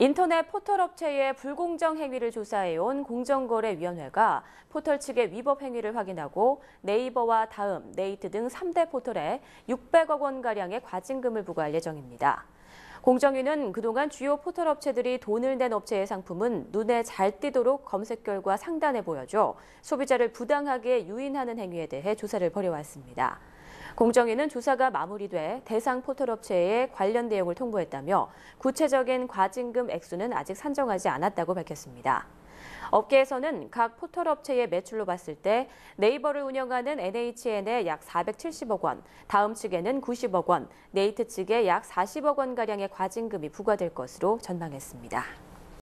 인터넷 포털 업체의 불공정 행위를 조사해온 공정거래위원회가 포털 측의 위법 행위를 확인하고 네이버와 다음, 네이트 등 3대 포털에 600억 원가량의 과징금을 부과할 예정입니다. 공정위는 그동안 주요 포털 업체들이 돈을 낸 업체의 상품은 눈에 잘 띄도록 검색 결과 상단에 보여줘 소비자를 부당하게 유인하는 행위에 대해 조사를 벌여왔습니다. 공정위는 조사가 마무리돼 대상 포털업체에 관련 내용을 통보했다며 구체적인 과징금 액수는 아직 산정하지 않았다고 밝혔습니다. 업계에서는 각 포털업체의 매출로 봤을 때 네이버를 운영하는 NHN에 약 470억 원, 다음 측에는 90억 원, 네이트 측에 약 40억 원가량의 과징금이 부과될 것으로 전망했습니다.